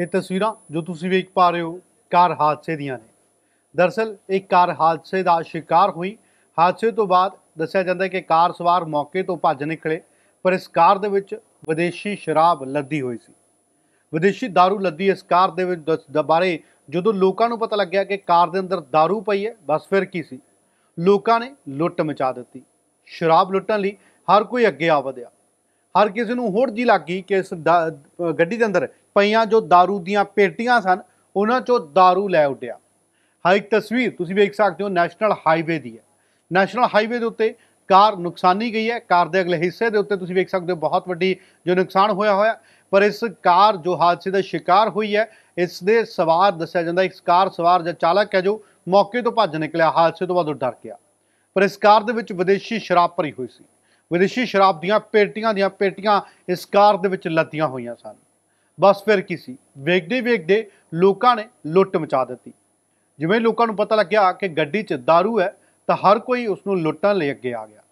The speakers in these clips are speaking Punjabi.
ਇਹ ਤਸਵੀਰਾਂ ਜੋ ਤੁਸੀਂ ਵੇਖ ਪਾ ਰਹੇ ਹੋ ਕਾਰ ਹਾਦਸੇ ਦੀਆਂ ਨੇ ਦਰਸਲ ਇੱਕ ਕਾਰ ਹਾਦਸੇ ਦਾ ਸ਼ਿਕਾਰ ਹੋਈ ਹਾਦਸੇ ਤੋਂ ਬਾਅਦ ਦੱਸਿਆ ਜਾਂਦਾ ਹੈ ਕਿ ਕਾਰ ਸਵਾਰ ਮੌਕੇ ਤੋਂ ਭੱਜ ਨਿਕਲੇ ਪਰ ਇਸ ਕਾਰ ਦੇ ਵਿੱਚ ਵਿਦੇਸ਼ੀ ਸ਼ਰਾਬ ਲੱਦੀ ਹੋਈ ਸੀ ਵਿਦੇਸ਼ੀ दारू ਲੱਦੀ ਇਸ ਕਾਰ ਦੇ ਵਿੱਚ ਬਾਰੇ ਜਦੋਂ ਲੋਕਾਂ ਨੂੰ ਪਤਾ ਲੱਗਿਆ ਕਿ ਕਾਰ ਦੇ ਅੰਦਰ दारू ਪਈ ਹੈ ਬਸ ਫਿਰ ਕੀ ਸੀ ਲੋਕਾਂ ਨੇ ਲੁੱਟ ਮਚਾ ਦਿੱਤੀ ਸ਼ਰਾਬ ਲੁੱਟਣ ਲਈ ਹਰ ਕੋਈ ਅੱਗੇ ਆ ਵਧਿਆ ਹਰ ਕਿਸੇ ਨੂੰ ਹੋੜ ਜੀ ਲੱਗੀ ਕਿ ਇਸ ਗੱਡੀ ਦੇ ਅੰਦਰ ਪਈਆਂ ਜੋ दारू ਦੀਆਂ ਪੇਟੀਆਂ ਸਨ ਉਹਨਾਂ ਚੋਂ दारू ਲੈ ਉੱਡਿਆ ਹਰ ਇੱਕ ਤਸਵੀਰ ਤੁਸੀਂ ਵੇਖ ਸਕਦੇ ਹੋ ਨੈਸ਼ਨਲ ਹਾਈਵੇ ਦੀ ਹੈ ਨੈਸ਼ਨਲ ਹਾਈਵੇ ਦੇ ਉੱਤੇ ਕਾਰ ਨੁਕਸਾਨੀ ਗਈ ਹੈ ਕਾਰ ਦੇ ਅਗਲੇ ਹਿੱਸੇ ਦੇ ਉੱਤੇ ਤੁਸੀਂ ਵੇਖ ਸਕਦੇ ਹੋ ਬਹੁਤ ਵੱਡੀ ਜੋ ਨੁਕਸਾਨ ਹੋਇਆ ਹੋਇਆ ਪਰ ਇਸ ਕਾਰ ਜੋ ਹਾਦਸੇ ਦਾ ਸ਼ਿਕਾਰ ਹੋਈ ਹੈ ਇਸ ਦੇ ਸਵਾਰ ਦੱਸਿਆ ਜਾਂਦਾ ਇਸ ਕਾਰ ਸਵਾਰ ਜਾਂ ਚਾਲਕ ਹੈ ਜੋ ਮੌਕੇ ਤੋਂ ਭੱਜ ਨਿਕਲਿਆ ਹਾਦਸੇ ਤੋਂ ਬਾਅਦ ਡਰ ਗਿਆ ਪਰ ਇਸ ਕਾਰ ਦੇ ਵਿੱਚ ਵਿਦੇਸ਼ੀ ਸ਼ਰਾਬ ਭਰੀ ਹੋਈ ਸੀ ਵਿਦੇਸ਼ੀ ਸ਼ਰਾਬ ਦੀਆਂ ਪੇਟੀਆਂ ਦੀਆਂ ਪੇਟੀਆਂ ਇਸ ਕਾਰ ਦੇ ਵਿੱਚ ਲੱਦੀਆਂ ਹੋਈਆਂ ਸਨ ਬਸ ਫਿਰ ਕੀ ਸੀ ਵੇਖਦੇ ਵੇਖਦੇ ਲੋਕਾਂ ਨੇ ਲੁੱਟ ਮਚਾ ਦਿੱਤੀ ਜਿਵੇਂ ਲੋਕਾਂ ਨੂੰ ਪਤਾ ਲੱਗਿਆ ਕਿ ਗੱਡੀ 'ਚ दारू ਹੈ ਤਾਂ ਹਰ ਕੋਈ ਉਸ ਨੂੰ ਲੁੱਟਣ ਲਈ ਅੱਗੇ ਆ ਗਿਆ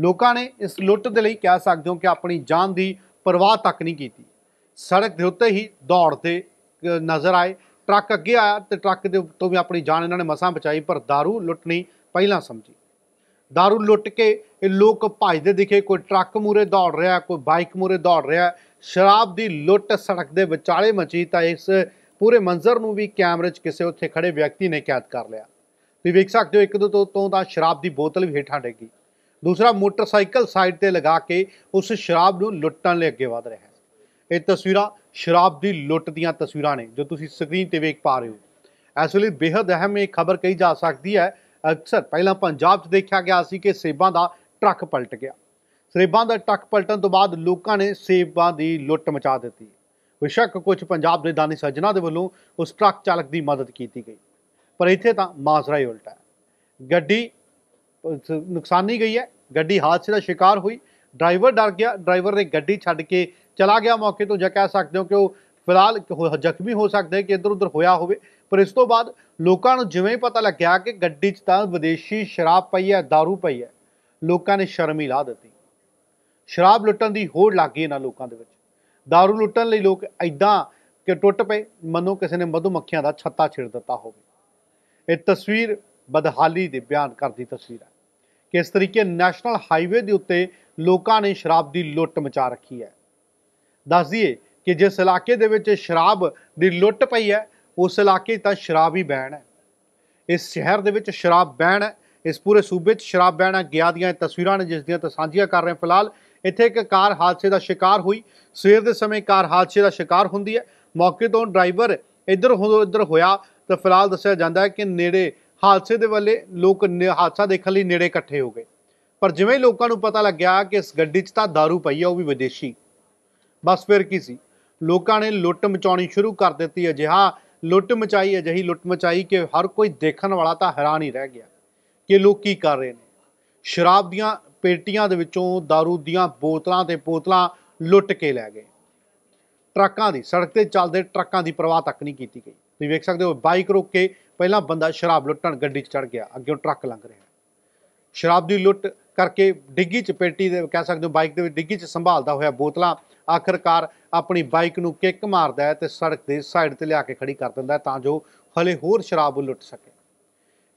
ਲੋਕਾਂ ਨੇ ਇਸ ਲੁੱਟ ਦੇ ਲਈ ਕਹਿ ਸਕਦੇ ਹੋ ਕਿ ਆਪਣੀ ਜਾਨ ਦੀ ਪਰਵਾਹ ਤੱਕ ਨਹੀਂ ਕੀਤੀ ਸੜਕ ਦੇ ਉੱਤੇ ਹੀ ਦੌੜਦੇ ਨਜ਼ਰ ਆਏ ਟਰੱਕ ਅੱਗੇ ਆਇਆ ਤੇ ਟਰੱਕ ਦੇ ਤੋਂ ਵੀ ਆਪਣੀ ਜਾਨ ਇਹਨਾਂ ਨੇ ਮਸਾਂ ਬਚਾਈ ਪਰ दारू ਲੁੱਟਣੀ ਪਹਿਲਾਂ ਸਮਝੀ दारू ਲੁੱਟ ਕੇ ਇਹ ਲੋਕ ਭੱਜਦੇ ਦਿਖੇ ਕੋਈ ਟਰੱਕ ਮੂਰੇ ਦੌੜ ਰਿਹਾ ਕੋਈ ਬਾਈਕ ਮੂਰੇ ਦੌੜ ਰਿਹਾ ਸ਼ਰਾਬ ਦੀ ਲੁੱਟ ਸੜਕ ਦੇ ਵਿਚਾਲੇ ਮਚੀ ਤਾਂ ਇਸ ਪੂਰੇ ਮੰਜ਼ਰ ਨੂੰ ਵੀ ਕੈਮਰੇ 'ਚ ਕਿਸੇ ਉੱਥੇ ਖੜੇ ਵਿਅਕਤੀ ਨੇ ਕੈਦ ਕਰ ਲਿਆ ਤੁਸੀਂ ਵੇਖ ਸਕਦੇ ਹੋ ਇੱਕ ਦੋ ਤੋਂ ਤਾਂ ਸ਼ਰਾਬ ਦੀ ਬੋਤਲ ਵੀ ਹੇਠਾਂ ਡੇਗੀ ਦੂਸਰਾ ਮੋਟਰਸਾਈਕਲ ਸਾਈਡ ਤੇ ਲਗਾ ਕੇ ਉਸ ਸ਼ਰਾਬ ਨੂੰ ਲੁੱਟਣ ਲਈ ਅੱਗੇ ਵਧ ਰਿਹਾ ਹੈ ਇਹ ਤਸਵੀਰਾਂ ਸ਼ਰਾਬ ਦੀ ਲੁੱਟ ਦੀਆਂ ਤਸਵੀਰਾਂ ਨੇ ਜੋ ਤੁਸੀਂ ਸਕਰੀਨ ਤੇ ਵੇਖ ਪਾ ਰਹੇ ਹੋ ਇਸ ਲਈ ਬੇहद ਅਹਿਮ ਇਹ ਖਬਰ ਕਹੀ ਜਾ ਸਕਦੀ ਹੈ ਅਕਸਰ ਪਹਿਲਾਂ ਪੰਜਾਬ 'ਚ ਦੇਖਿਆ ਗਿਆ ਸੀ ਕਿ ਸੇਬਾਂ ਦਾ ਟਰੱਕ ਪਲਟ ਗਿਆ ਸੇਬਾਂ ਦਾ ਟਰੱਕ ਪਲਟਣ ਤੋਂ ਬਾਅਦ ਲੋਕਾਂ ਨੇ ਸੇਬਾਂ ਦੀ ਲੁੱਟ ਮਚਾ ਦਿੱਤੀ ਵਿਸ਼ੱਕ ਕੁਝ ਪੰਜਾਬ ਦੇ ਦਾਨੀ ਸੱਜਣਾ ਦੇ ਵੱਲੋਂ ਉਸ ਟਰੱਕ ਚਾਲਕ ਦੀ ਮਦਦ ਕੀਤੀ ਗਈ ਪਰ ਇੱਥੇ ਤਾਂ ਮਾਜ਼ਰਾ ਹੀ ਉਲਟਾ ਹੈ ਗੱਡੀ ਨੁਕਸਾਨੀ ਗਈ ਹੈ ਗੱਡੀ ਹਾਦਸੇ ਦਾ ਸ਼ਿਕਾਰ ਹੋਈ ਡਰਾਈਵਰ ਡਰ ਗਿਆ ਡਰਾਈਵਰ ਨੇ ਗੱਡੀ ਛੱਡ ਕੇ ਚਲਾ ਗਿਆ ਮੌਕੇ ਤੋਂ ਜਾਂ ਕਹਿ ਸਕਦੇ ਹੋ ਕਿ ਉਹ ਫਿਲਹਾਲ ਜ਼ਖਮੀ ਹੋ ਸਕਦੇ ਕਿ ਇੱਧਰ ਉੱਧਰ ਹੋਇਆ ਹੋਵੇ ਪਰ ਇਸ ਤੋਂ ਬਾਅਦ ਲੋਕਾਂ ਨੂੰ ਜਿਵੇਂ ਹੀ ਪਤਾ ਲੱਗਿਆ ਕਿ ਗੱਡੀ 'ਚ ਤਾਂ ਵਿਦੇਸ਼ੀ ਸ਼ਰਾਬ ਪਈ ਹੈ दारू ਪਈ ਹੈ ਲੋਕਾਂ ਨੇ ਸ਼ਰਮ ਹੀ ਲਾ ਦਿੱਤੀ ਸ਼ਰਾਬ ਲੁੱਟਣ ਦੀ ਹੋੜ ਲੱਗ ਗਈ ਇਹਨਾਂ ਲੋਕਾਂ ਦੇ ਵਿੱਚ दारू ਲੁੱਟਣ ਲਈ ਲੋਕ ਐਦਾਂ ਕਿ ਟੁੱਟ ਪਏ ਮਨੋਂ ਕਿਸੇ ਨੇ ਮਧੂਮੱਖੀਆਂ ਦਾ ਛੱਤਾ ਛਿੜ ਦਿੱਤਾ ਹੋਵੇ ਇਹ ਤਸਵੀਰ ਬਦਹਾਲੀ ਦੇ ਬਿਆਨ ਕਰਦੀ ਤਸਵੀਰ ਹੈ ਕਿ ਇਸ ਤਰੀਕੇ ਨੈਸ਼ਨਲ ਹਾਈਵੇ ਦੇ ਉੱਤੇ ਲੋਕਾਂ ਨੇ ਸ਼ਰਾਬ ਦੀ ਲੁੱਟ ਮਚਾ ਰੱਖੀ ਹੈ ਦੱਸ ਦਈਏ ਕਿ ਜਿਸ ਇਲਾਕੇ ਦੇ ਵਿੱਚ ਸ਼ਰਾਬ ਦੀ ਲੁੱਟ ਪਈ ਹੈ ਉਸ ਇਲਾਕੇ ਤਾਂ ਸ਼ਰਾਬ ਹੀ ਬੈਣ ਹੈ ਇਸ ਸ਼ਹਿਰ ਦੇ ਵਿੱਚ ਸ਼ਰਾਬ ਬੈਣ ਹੈ ਇਸ ਪੂਰੇ ਸੂਬੇ 'ਚ ਸ਼ਰਾਬ ਬੈਣ ਹੈ ਗਿਆ ਦੀਆਂ ਤਸਵੀਰਾਂ ਨੇ ਜਿਸ ਦੀਆਂ ਤਾਂ ਸਾਂਝੀਆਂ ਕਰ ਰਹੇ ਫਿਲਹਾਲ ਇੱਥੇ ਇੱਕ ਕਾਰ ਹਾਦਸੇ ਦਾ ਸ਼ਿਕਾਰ ਹੋਈ ਸਵੇਰ ਦੇ ਸਮੇਂ ਕਾਰ ਹਾਦਸੇ ਦਾ ਸ਼ਿਕਾਰ ਹੁੰਦੀ ਹੈ ਮੌਕੇ ਤੋਂ ਡਰਾਈਵਰ ਇੱਧਰ ਇੱਧਰ ਹੋਇਆ ਤਾਂ ਫਿਲਹਾਲ ਦੱਸਿਆ ਜਾਂਦਾ ਹੈ ਕਿ ਨੇੜੇ ਹਾਦਸੇ ਦੇ ਵੱਲੇ ਲੋਕ ਹਾਦਸਾ ਦੇਖਣ ਲਈ ਨੇੜੇ ਇਕੱਠੇ ਹੋ ਗਏ ਪਰ ਜਿਵੇਂ ਲੋਕਾਂ ਨੂੰ ਪਤਾ ਲੱਗਿਆ ਕਿ ਇਸ ਗੱਡੀ 'ਚ ਤਾਂ दारू ਪਈ ਆ ਉਹ ਵੀ ਵਿਦੇਸ਼ੀ ਬਸ ਫਿਰ ਕੀ ਸੀ ਲੋਕਾਂ ਨੇ ਲੁੱਟ ਮਚਾਉਣੀ ਸ਼ੁਰੂ ਕਰ ਦਿੱਤੀ ਅਜਿਹਾ ਲੁੱਟ ਮਚਾਈ ਅਜਿਹੀ ਲੁੱਟ ਮਚਾਈ ਕਿ ਹਰ ਕੋਈ ਦੇਖਣ ਵਾਲਾ ਤਾਂ ਹੈਰਾਨ ਹੀ ਰਹਿ ਗਿਆ ਕਿ ਲੋਕ ਕੀ ਕਰ ਰਹੇ ਨੇ ਸ਼ਰਾਬ ਦੀਆਂ ਪੇਟੀਆਂ ਦੇ ਵਿੱਚੋਂ दारू ਦੀਆਂ ਬੋਤਲਾਂ ਤੇ ਬੋਤਲਾਂ ਲੁੱਟ ਕੇ ਲੈ ਗਏ ਟਰੱਕਾਂ ਦੀ ਸੜਕ ਤੇ ਚੱਲਦੇ ਟਰੱਕਾਂ ਦੀ ਪਰਵਾਹ ਤੱਕ ਨਹੀਂ ਕੀਤੀ ਗਈ ਤੁਸੀਂ ਵੇਖ ਸਕਦੇ ਹੋ ਬਾਈਕ ਰੋਕ ਕੇ ਪਹਿਲਾਂ ਬੰਦਾ ਸ਼ਰਾਬ ਲੁੱਟਣ ਗੱਡੀ 'ਚ ਚੜ ਗਿਆ ਅੱਗੇ ਟਰੱਕ ਲੰਘ ਰਿਹਾ ਸ਼ਰਾਬ ਦੀ ਲੁੱਟ ਕਰਕੇ ਡਿੱਗੀ ਚ ਪੇਟੀ ਦੇ ਕਹਿ ਸਕਦੇ ਹੋ ਬਾਈਕ ਦੇ ਵਿੱਚ ਡਿੱਗੀ ਚ ਸੰਭਾਲਦਾ ਹੋਇਆ ਬੋਤਲਾਂ ਆਖਰਕਾਰ ਆਪਣੀ ਬਾਈਕ ਨੂੰ ਕਿੱਕ ਮਾਰਦਾ ਹੈ ਤੇ ਸੜਕ ਦੇ ਸਾਈਡ ਤੇ ਲਿਆ ਕੇ ਖੜੀ ਕਰ ਦਿੰਦਾ ਹੈ ਤਾਂ ਜੋ ਹਲੇ ਹੋਰ ਸ਼ਰਾਬ ਲੁੱਟ ਸਕੇ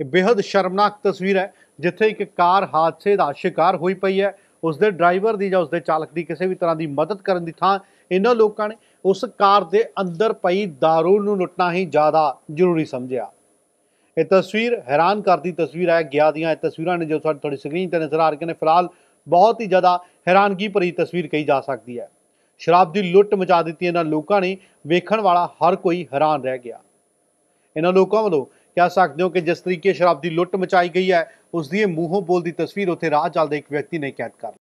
ਇਹ ਬੇहद ਸ਼ਰਮਨਾਕ ਤਸਵੀਰ ਹੈ ਜਿੱਥੇ ਇੱਕ ਕਾਰ ਹਾਦਸੇ ਦਾ ਸ਼ਿਕਾਰ ਹੋਈ ਪਈ ਹੈ ਉਸ ਦੇ ਡਰਾਈਵਰ ਦੀ ਜਾਂ ਉਸ ਦੇ ਚਾਲਕ ਦੀ ਕਿਸੇ ਵੀ ਤਰ੍ਹਾਂ ਦੀ ਮਦਦ ਕਰਨ ਦੀ ਥਾਂ ਇਹਨਾਂ ਲੋਕਾਂ ਨੇ ਉਸ ਕਾਰ ਦੇ ਅੰਦਰ ਪਈ ਦਾਰੂ ਨੂੰ ਲੁੱਟਣਾ ਹੀ ਜ਼ਿਆਦਾ ਜ਼ਰੂਰੀ ਸਮਝਿਆ ਇਹ ਤਸਵੀਰ ਹੈਰਾਨ ਕਰਦੀ ਤਸਵੀਰ ਹੈ ਗਿਆ ਦੀਆਂ ਇਹ ਤਸਵੀਰਾਂ ਨੇ ਜੋ ਸਾਡੀ ਤੁਹਾਡੀ ਸਕਰੀਨ ਤੇ ਨਜ਼ਰ ਆ ਰਹੀਆਂ ਨੇ ਫਿਲਹਾਲ ਬਹੁਤ ਹੀ ਜ਼ਿਆਦਾ ਹੈਰਾਨਗੀ ਭਰੀ ਤਸਵੀਰ ਕਹੀ ਜਾ ਸਕਦੀ ਹੈ ਸ਼ਰਾਬ ਦੀ ਲੁੱਟ ਮਚਾ ਦਿੱਤੀ ਇਹਨਾਂ ਲੋਕਾਂ ਨੇ ਵੇਖਣ ਵਾਲਾ ਹਰ ਕੋਈ ਹੈਰਾਨ ਰਹਿ ਗਿਆ ਇਹਨਾਂ ਲੋਕਾਂ ਵੱਲੋਂ ਕਹਿ ਸਕਦੇ ਹੋ ਕਿ ਜਿਸ ਤਰੀਕੇ ਸ਼ਰਾਬ ਦੀ ਲੁੱਟ ਮਚਾਈ ਗਈ ਹੈ ਉਸ ਦੀ ਮੂੰਹੋਂ ਬੋਲਦੀ ਤਸਵੀਰ ਉੱਥੇ ਰਾਹ ਚੱਲਦੇ ਇੱਕ ਵਿਅਕਤੀ ਨੇ ਕੈਦ ਕਰ